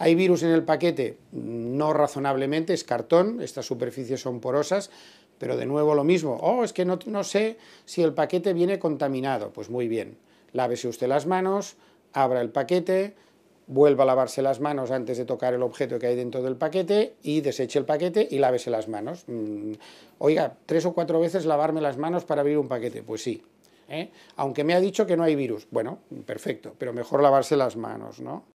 ¿Hay virus en el paquete? No razonablemente, es cartón, estas superficies son porosas, pero de nuevo lo mismo. Oh, es que no, sé si el paquete viene contaminado. Pues muy bien, lávese usted las manos, abra el paquete, vuelva a lavarse las manos antes de tocar el objeto que hay dentro del paquete y deseche el paquete y lávese las manos. Mm, oiga, tres o cuatro veces lavarme las manos para abrir un paquete. Pues sí, ¿eh? aunque me ha dicho que no hay virus. Bueno, perfecto, pero mejor lavarse las manos, ¿no?